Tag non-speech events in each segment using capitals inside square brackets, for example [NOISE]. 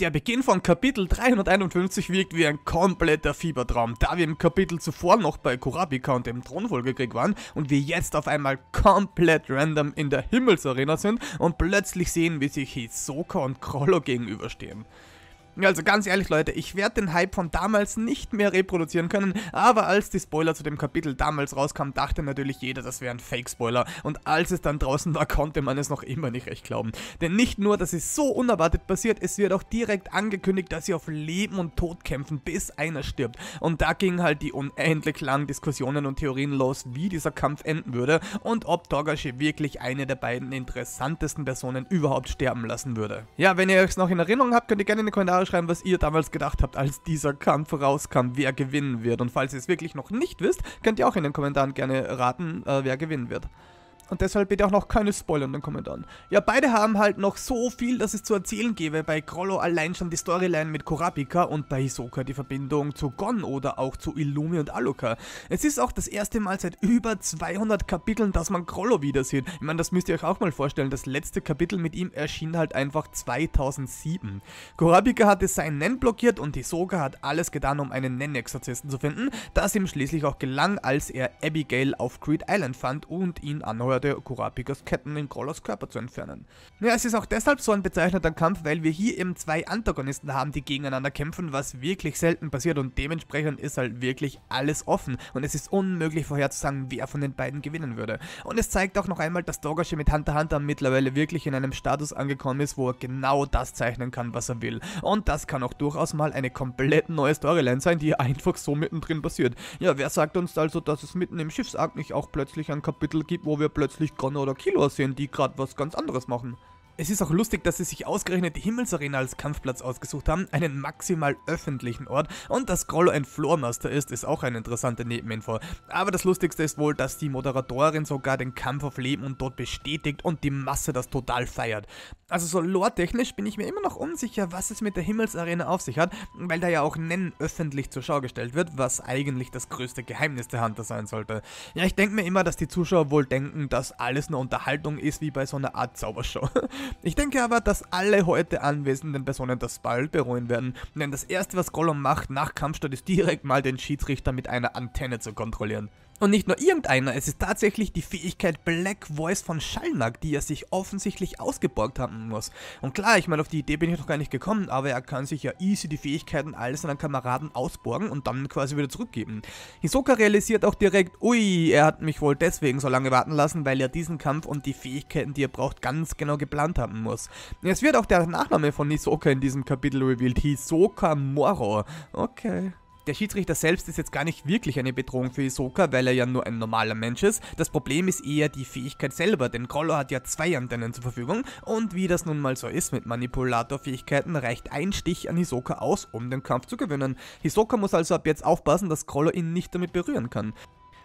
Der Beginn von Kapitel 351 wirkt wie ein kompletter Fiebertraum, da wir im Kapitel zuvor noch bei Kurabika und dem Thronfolgekrieg waren und wir jetzt auf einmal komplett random in der Himmelsarena sind und plötzlich sehen, wie sich Hisoka und Krollo gegenüberstehen. Also ganz ehrlich Leute, ich werde den Hype von damals nicht mehr reproduzieren können, aber als die Spoiler zu dem Kapitel damals rauskamen, dachte natürlich jeder, das wäre ein Fake-Spoiler und als es dann draußen war, konnte man es noch immer nicht recht glauben. Denn nicht nur, dass es so unerwartet passiert, es wird auch direkt angekündigt, dass sie auf Leben und Tod kämpfen, bis einer stirbt. Und da gingen halt die unendlich langen Diskussionen und Theorien los, wie dieser Kampf enden würde und ob Togashi wirklich eine der beiden interessantesten Personen überhaupt sterben lassen würde. Ja, wenn ihr euch noch in Erinnerung habt, könnt ihr gerne in die Kommentare Kommentare schreiben, was ihr damals gedacht habt, als dieser Kampf rauskam, wer gewinnen wird. Und falls ihr es wirklich noch nicht wisst, könnt ihr auch in den Kommentaren gerne raten, äh, wer gewinnen wird. Und deshalb bitte auch noch keine Spoiler in den Kommentaren. Ja, beide haben halt noch so viel, dass es zu erzählen gäbe. Bei Grollo allein schon die Storyline mit Korabika und bei Hisoka die Verbindung zu Gon oder auch zu Illumi und Aluka. Es ist auch das erste Mal seit über 200 Kapiteln, dass man Grollo wieder sieht. Ich meine, das müsst ihr euch auch mal vorstellen. Das letzte Kapitel mit ihm erschien halt einfach 2007. Korabika hatte seinen Nen blockiert und Hisoka hat alles getan, um einen Nen-Exorzisten zu finden, das ihm schließlich auch gelang, als er Abigail auf Creed Island fand und ihn anheuerte Horde Kurapigas Ketten in Grollos Körper zu entfernen. Naja, es ist auch deshalb so ein bezeichneter Kampf, weil wir hier eben zwei Antagonisten haben, die gegeneinander kämpfen, was wirklich selten passiert und dementsprechend ist halt wirklich alles offen und es ist unmöglich vorherzusagen, wer von den beiden gewinnen würde. Und es zeigt auch noch einmal, dass Dogashi mit Hunter Hunter mittlerweile wirklich in einem Status angekommen ist, wo er genau das zeichnen kann, was er will. Und das kann auch durchaus mal eine komplett neue Storyline sein, die einfach so mittendrin passiert. Ja, wer sagt uns also, dass es mitten im Schiffsakt nicht auch plötzlich ein Kapitel gibt, wo wir plötzlich plötzlich Gonne oder Kilo sehen, die gerade was ganz anderes machen. Es ist auch lustig, dass sie sich ausgerechnet die Himmelsarena als Kampfplatz ausgesucht haben, einen maximal öffentlichen Ort und dass Grollo ein Floormaster ist, ist auch eine interessante Nebeninfo. Aber das Lustigste ist wohl, dass die Moderatorin sogar den Kampf auf Leben und Tod bestätigt und die Masse das total feiert. Also so lore-technisch bin ich mir immer noch unsicher, was es mit der Himmelsarena auf sich hat, weil da ja auch Nennen öffentlich zur Schau gestellt wird, was eigentlich das größte Geheimnis der Hunter sein sollte. Ja, ich denke mir immer, dass die Zuschauer wohl denken, dass alles nur Unterhaltung ist, wie bei so einer Art Zaubershow. [LAUGHS] Ich denke aber, dass alle heute anwesenden Personen das bald bereuen werden, denn das erste, was Gollum macht nach Kampfstadt, ist direkt mal den Schiedsrichter mit einer Antenne zu kontrollieren. Und nicht nur irgendeiner, es ist tatsächlich die Fähigkeit Black Voice von Schallnack, die er sich offensichtlich ausgeborgt haben muss. Und klar, ich meine, auf die Idee bin ich noch gar nicht gekommen, aber er kann sich ja easy die Fähigkeiten all seiner Kameraden ausborgen und dann quasi wieder zurückgeben. Hisoka realisiert auch direkt, ui, er hat mich wohl deswegen so lange warten lassen, weil er diesen Kampf und die Fähigkeiten, die er braucht, ganz genau geplant haben muss. Es wird auch der Nachname von Hisoka in diesem Kapitel revealed, Hisoka Moro. Okay. Der Schiedsrichter selbst ist jetzt gar nicht wirklich eine Bedrohung für Hisoka, weil er ja nur ein normaler Mensch ist. Das Problem ist eher die Fähigkeit selber, denn Grollo hat ja zwei Antennen zur Verfügung und wie das nun mal so ist mit Manipulator-Fähigkeiten, reicht ein Stich an Hisoka aus, um den Kampf zu gewinnen. Hisoka muss also ab jetzt aufpassen, dass Grollo ihn nicht damit berühren kann.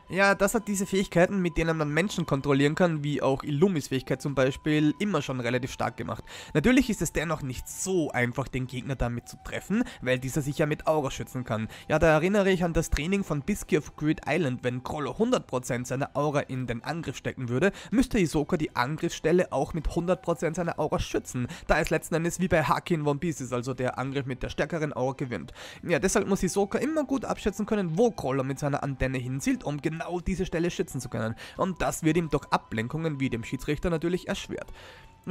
Ja, das hat diese Fähigkeiten, mit denen man Menschen kontrollieren kann, wie auch Illumis Fähigkeit zum Beispiel, immer schon relativ stark gemacht. Natürlich ist es dennoch nicht so einfach, den Gegner damit zu treffen, weil dieser sich ja mit Aura schützen kann. Ja, da erinnere ich an das Training von Bisky auf Grid Island, wenn Krollo 100% seiner Aura in den Angriff stecken würde, müsste Hisoka die Angriffsstelle auch mit 100% seiner Aura schützen, da es letzten Endes wie bei Haki in One Piece ist, also der Angriff mit der stärkeren Aura gewinnt. Ja, deshalb muss Hisoka immer gut abschätzen können, wo Krollo mit seiner Antenne hinzielt, um genau genau diese Stelle schützen zu können. Und das wird ihm durch Ablenkungen wie dem Schiedsrichter natürlich erschwert.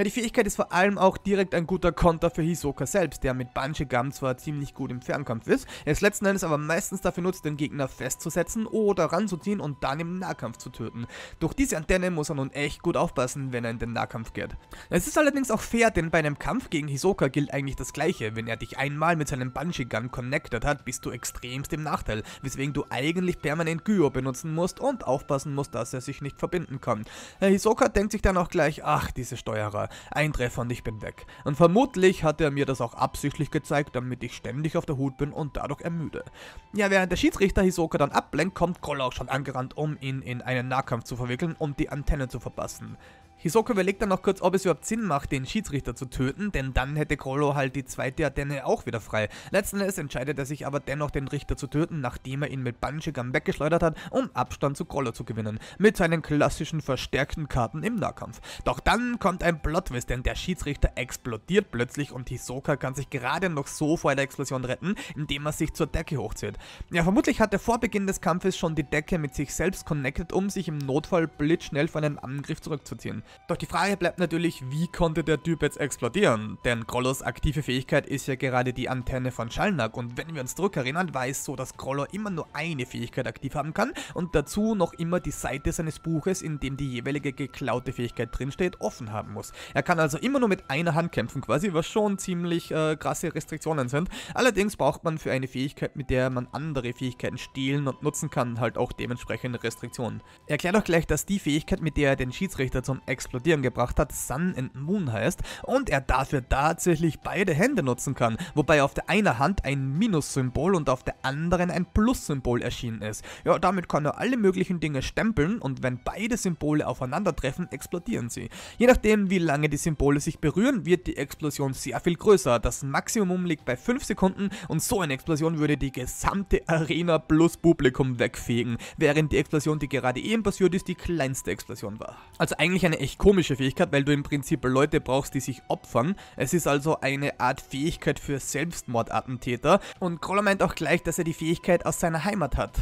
Die Fähigkeit ist vor allem auch direkt ein guter Konter für Hisoka selbst, der mit Banshee Gum zwar ziemlich gut im Fernkampf ist, es letzten Endes aber meistens dafür nutzt, den Gegner festzusetzen oder ranzuziehen und dann im Nahkampf zu töten. Durch diese Antenne muss er nun echt gut aufpassen, wenn er in den Nahkampf geht. Es ist allerdings auch fair, denn bei einem Kampf gegen Hisoka gilt eigentlich das gleiche. Wenn er dich einmal mit seinem Banshee Gun connected hat, bist du extremst im Nachteil, weswegen du eigentlich permanent Gyo benutzen musst und aufpassen musst, dass er sich nicht verbinden kann. Äh, Hisoka denkt sich dann auch gleich, ach, diese Steuerer. Ein Treffer und ich bin weg. Und vermutlich hat er mir das auch absichtlich gezeigt, damit ich ständig auf der Hut bin und dadurch ermüde. Ja, während der Schiedsrichter Hisoka dann ablenkt, kommt Koller auch schon angerannt, um ihn in einen Nahkampf zu verwickeln und die Antenne zu verpassen. Hisoka überlegt dann noch kurz, ob es überhaupt Sinn macht, den Schiedsrichter zu töten, denn dann hätte Krollo halt die zweite Antenne auch wieder frei. Letzten Endes entscheidet er sich aber dennoch, den Richter zu töten, nachdem er ihn mit Banshigam weggeschleudert hat, um Abstand zu Krollo zu gewinnen, mit seinen klassischen verstärkten Karten im Nahkampf. Doch dann kommt ein plot denn der Schiedsrichter explodiert plötzlich und Hisoka kann sich gerade noch so vor der Explosion retten, indem er sich zur Decke hochzieht. Ja, vermutlich hat er vor Beginn des Kampfes schon die Decke mit sich selbst connected, um sich im Notfall blitzschnell von einem Angriff zurückzuziehen. Doch die Frage bleibt natürlich, wie konnte der Typ jetzt explodieren? Denn Grollos aktive Fähigkeit ist ja gerade die Antenne von Schallnack und wenn wir uns erinnern, war es so, dass Grollo immer nur eine Fähigkeit aktiv haben kann und dazu noch immer die Seite seines Buches, in dem die jeweilige geklaute Fähigkeit drinsteht, offen haben muss. Er kann also immer nur mit einer Hand kämpfen quasi, was schon ziemlich äh, krasse Restriktionen sind. Allerdings braucht man für eine Fähigkeit, mit der man andere Fähigkeiten stehlen und nutzen kann, halt auch dementsprechende Restriktionen. Erklär doch gleich, dass die Fähigkeit, mit der er den Schiedsrichter zum Ex Explodieren gebracht hat, Sun and Moon heißt, und er dafür tatsächlich beide Hände nutzen kann, wobei auf der einen Hand ein Minus-Symbol und auf der anderen ein Plus-Symbol erschienen ist. Ja, damit kann er alle möglichen Dinge stempeln und wenn beide Symbole aufeinandertreffen, explodieren sie. Je nachdem, wie lange die Symbole sich berühren, wird die Explosion sehr viel größer. Das Maximum liegt bei 5 Sekunden und so eine Explosion würde die gesamte Arena plus Publikum wegfegen, während die Explosion, die gerade eben passiert ist, die kleinste Explosion war. Also eigentlich eine echt komische Fähigkeit, weil du im Prinzip Leute brauchst, die sich opfern. Es ist also eine Art Fähigkeit für Selbstmordattentäter und Kroller meint auch gleich, dass er die Fähigkeit aus seiner Heimat hat.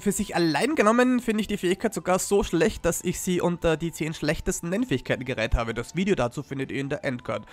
Für sich allein genommen finde ich die Fähigkeit sogar so schlecht, dass ich sie unter die 10 schlechtesten Nennfähigkeiten gerät habe. Das Video dazu findet ihr in der Endcard.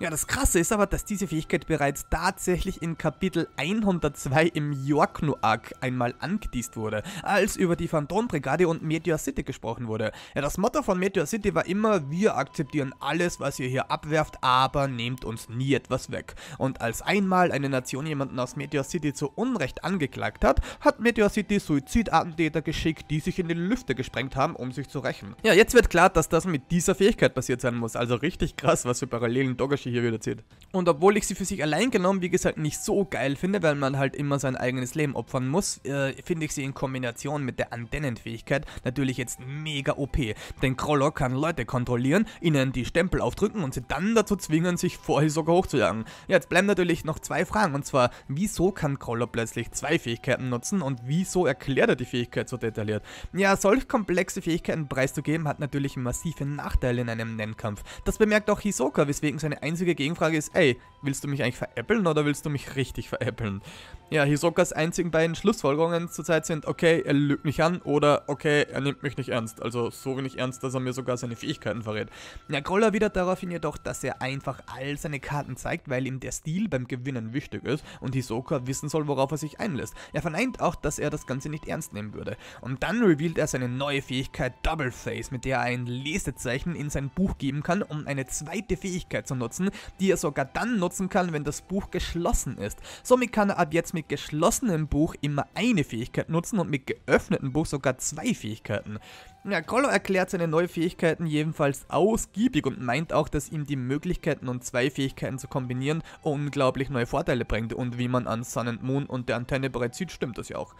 Ja, das krasse ist aber, dass diese Fähigkeit bereits tatsächlich in Kapitel 102 im yorkno einmal angeteased wurde, als über die Phantombrigade und Meteor City gesprochen wurde. Ja, das Motto von Meteor City war immer, wir akzeptieren alles, was ihr hier abwerft, aber nehmt uns nie etwas weg. Und als einmal eine Nation jemanden aus Meteor City zu Unrecht angeklagt hat, hat Meteor City so Suizidattentäter geschickt, die sich in die Lüfte gesprengt haben, um sich zu rächen. Ja, jetzt wird klar, dass das mit dieser Fähigkeit passiert sein muss. Also richtig krass, was für Parallelen Dogashi hier wieder zieht. Und obwohl ich sie für sich allein genommen, wie gesagt, nicht so geil finde, weil man halt immer sein eigenes Leben opfern muss, äh, finde ich sie in Kombination mit der Antennenfähigkeit natürlich jetzt mega OP. Denn Krollo kann Leute kontrollieren, ihnen die Stempel aufdrücken und sie dann dazu zwingen, sich vor Hisoka hochzujagen. Ja, jetzt bleiben natürlich noch zwei Fragen und zwar, wieso kann Krollo plötzlich zwei Fähigkeiten nutzen und wieso er erklärt er die Fähigkeit so detailliert. Ja, solch komplexe Fähigkeiten preiszugeben hat natürlich massive Nachteile in einem Nennkampf. Das bemerkt auch Hisoka, weswegen seine einzige Gegenfrage ist, ey, willst du mich eigentlich veräppeln oder willst du mich richtig veräppeln? Ja, Hisokas einzigen beiden Schlussfolgerungen zurzeit sind, okay, er lügt mich an oder okay, er nimmt mich nicht ernst. Also so wenig ernst, dass er mir sogar seine Fähigkeiten verrät. Ja, Groll erwidert daraufhin jedoch, dass er einfach all seine Karten zeigt, weil ihm der Stil beim Gewinnen wichtig ist und Hisoka wissen soll, worauf er sich einlässt. Er verneint auch, dass er das Ganze nicht ernst nehmen würde. Und dann revealt er seine neue Fähigkeit Double Face, mit der er ein Lesezeichen in sein Buch geben kann, um eine zweite Fähigkeit zu nutzen, die er sogar dann nutzen kann, wenn das Buch geschlossen ist. Somit kann er ab jetzt mit geschlossenem Buch immer eine Fähigkeit nutzen und mit geöffnetem Buch sogar zwei Fähigkeiten. Ja, Kollo erklärt seine neuen Fähigkeiten jedenfalls ausgiebig und meint auch, dass ihm die Möglichkeiten und zwei Fähigkeiten zu kombinieren unglaublich neue Vorteile bringt und wie man an Sun and Moon und der Antenne bereits sieht, stimmt das ja auch.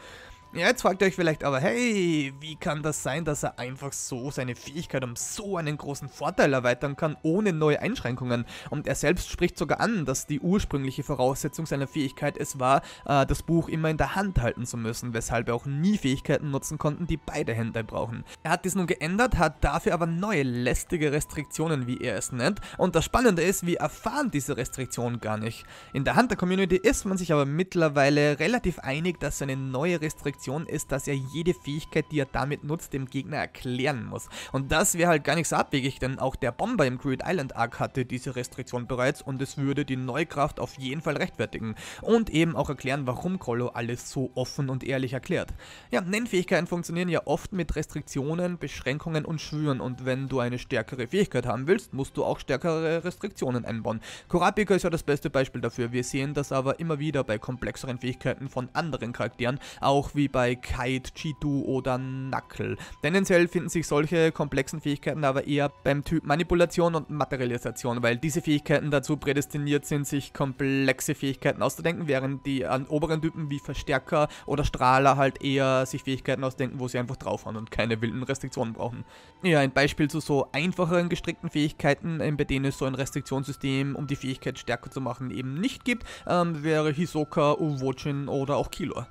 Ja, jetzt fragt ihr euch vielleicht aber, hey, wie kann das sein, dass er einfach so seine Fähigkeit um so einen großen Vorteil erweitern kann, ohne neue Einschränkungen? Und er selbst spricht sogar an, dass die ursprüngliche Voraussetzung seiner Fähigkeit es war, äh, das Buch immer in der Hand halten zu müssen, weshalb er auch nie Fähigkeiten nutzen konnte, die beide Hände brauchen. Er hat dies nun geändert, hat dafür aber neue lästige Restriktionen, wie er es nennt. Und das Spannende ist, wir erfahren diese Restriktionen gar nicht. In der Hunter-Community ist man sich aber mittlerweile relativ einig, dass eine neue Restriktion Situation ist, dass er jede Fähigkeit, die er damit nutzt, dem Gegner erklären muss. Und das wäre halt gar nicht so abwegig, denn auch der Bomber im Great Island Arc hatte diese Restriktion bereits und es würde die Neukraft auf jeden Fall rechtfertigen. Und eben auch erklären, warum Kollo alles so offen und ehrlich erklärt. Ja, Nennfähigkeiten funktionieren ja oft mit Restriktionen, Beschränkungen und Schwüren und wenn du eine stärkere Fähigkeit haben willst, musst du auch stärkere Restriktionen einbauen. Kurapika ist ja das beste Beispiel dafür, wir sehen das aber immer wieder bei komplexeren Fähigkeiten von anderen Charakteren, auch wie bei Kite, Chitu oder Knuckle. Tendenziell finden sich solche komplexen Fähigkeiten aber eher beim Typ Manipulation und Materialisation, weil diese Fähigkeiten dazu prädestiniert sind, sich komplexe Fähigkeiten auszudenken, während die an oberen Typen wie Verstärker oder Strahler halt eher sich Fähigkeiten ausdenken, wo sie einfach draufhauen und keine wilden Restriktionen brauchen. Ja, ein Beispiel zu so einfacheren gestrickten Fähigkeiten, bei denen es so ein Restriktionssystem, um die Fähigkeit stärker zu machen, eben nicht gibt, ähm, wäre Hisoka, Uwojin oder auch Kilo.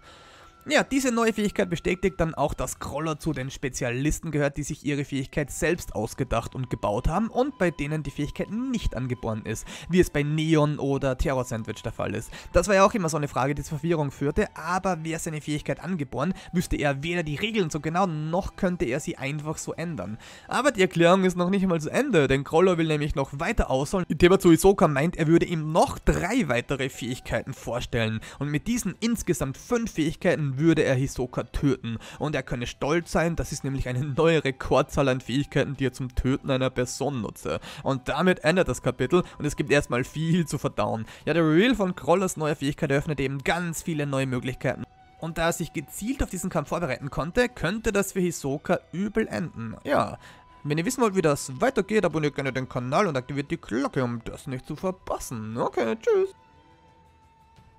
Ja, diese neue Fähigkeit bestätigt dann auch, dass Crawler zu den Spezialisten gehört, die sich ihre Fähigkeit selbst ausgedacht und gebaut haben und bei denen die Fähigkeit nicht angeboren ist, wie es bei Neon oder Terror Sandwich der Fall ist. Das war ja auch immer so eine Frage, die zur Verwirrung führte, aber wäre seine Fähigkeit angeboren, wüsste er weder die Regeln so genau, noch könnte er sie einfach so ändern. Aber die Erklärung ist noch nicht einmal zu Ende, denn Crawler will nämlich noch weiter ausholen, indem er zu Isoka meint, er würde ihm noch drei weitere Fähigkeiten vorstellen und mit diesen insgesamt fünf Fähigkeiten würde er Hisoka töten und er könne stolz sein, das ist nämlich eine neue Rekordzahl an Fähigkeiten, die er zum Töten einer Person nutze. Und damit endet das Kapitel und es gibt erstmal viel zu verdauen. Ja, der Reveal von Krollers neue Fähigkeit eröffnet eben ganz viele neue Möglichkeiten. Und da er sich gezielt auf diesen Kampf vorbereiten konnte, könnte das für Hisoka übel enden. Ja, wenn ihr wissen wollt, wie das weitergeht, abonniert gerne den Kanal und aktiviert die Glocke, um das nicht zu verpassen. Okay, tschüss.